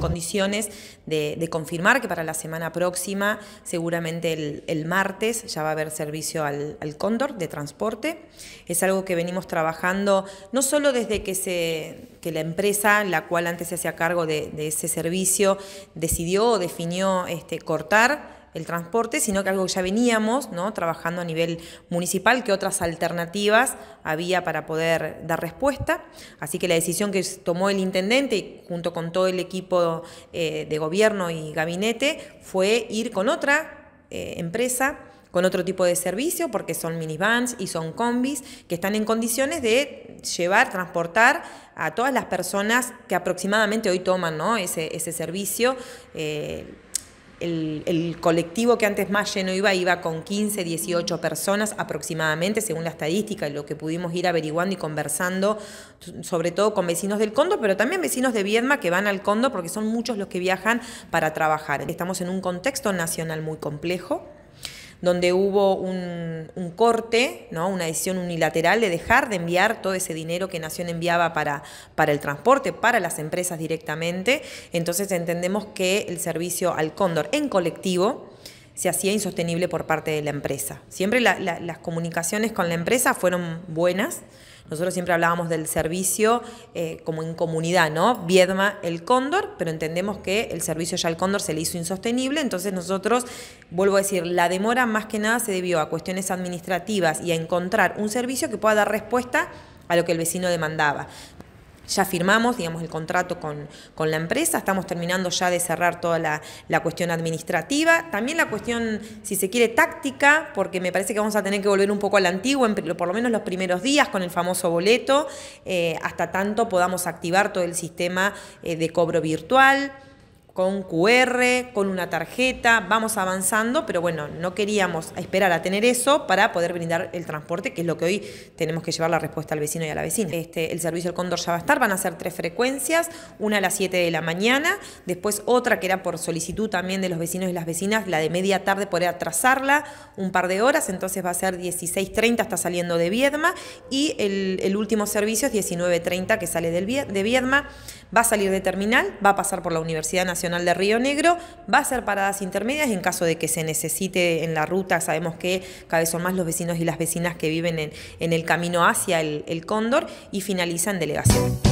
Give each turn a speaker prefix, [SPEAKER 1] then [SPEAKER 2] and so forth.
[SPEAKER 1] condiciones de, confirmar que para la semana próxima, seguramente el, martes, ya va a haber servicio al, cóndor de transporte. Es algo que venimos trabajando no solo desde que, se, la empresa, la cual antes se hacía cargo de, ese servicio, decidió o definió este, cortar el transporte, sino que algo que ya veníamos ¿no? trabajando a nivel municipal, que otras alternativas había para poder dar respuesta. Así que la decisión que tomó el intendente, junto con todo el equipo eh, de gobierno y gabinete, fue ir con otra eh, empresa con otro tipo de servicio, porque son minivans y son combis que están en condiciones de llevar, transportar a todas las personas que aproximadamente hoy toman ese, servicio. Eh, el, colectivo que antes más lleno iba, iba con 15, 18 personas aproximadamente, según la estadística y lo que pudimos ir averiguando y conversando, sobre todo con vecinos del Condo, pero también vecinos de Viedma que van al Condo porque son muchos los que viajan para trabajar. Estamos en un contexto nacional muy complejo, donde hubo un, corte, ¿no? una decisión unilateral de dejar de enviar todo ese dinero que Nación enviaba para, para el transporte, para las empresas directamente. Entonces entendemos que el servicio al cóndor en colectivo, se hacía insostenible por parte de la empresa. Siempre las comunicaciones con la empresa fueron buenas. Nosotros siempre hablábamos del servicio eh, como en comunidad, ¿no? Viedma el cóndor, pero entendemos que el servicio ya al cóndor se le hizo insostenible, entonces nosotros, vuelvo a decir, la demora más que nada se debió a cuestiones administrativas y a encontrar un servicio que pueda dar respuesta a lo que el vecino demandaba ya firmamos, digamos, el contrato con, la empresa, estamos terminando ya de cerrar toda la, cuestión administrativa, también la cuestión, si se quiere, táctica, porque me parece que vamos a tener que volver un poco a la antigua, por lo menos los primeros días con el famoso boleto, eh, hasta tanto podamos activar todo el sistema eh, de cobro virtual con QR, con una tarjeta, vamos avanzando, pero bueno, no queríamos esperar a tener eso para poder brindar el transporte, que es lo que hoy tenemos que llevar la respuesta al vecino y a la vecina. Este, el servicio del Cóndor ya va a estar, van a ser tres frecuencias, una a las 7 de la mañana, después otra que era por solicitud también de los vecinos y las vecinas, la de media tarde poder atrasarla un par de horas, entonces va a ser 16.30, está saliendo de Viedma, y el, último servicio es 19.30 que sale del, de Viedma, va a salir de terminal, va a pasar por la Universidad Nacional de Río Negro, va a ser paradas intermedias en caso de que se necesite en la ruta. Sabemos que cada vez son más los vecinos y las vecinas que viven en, el camino hacia el, el Cóndor y finalizan delegación.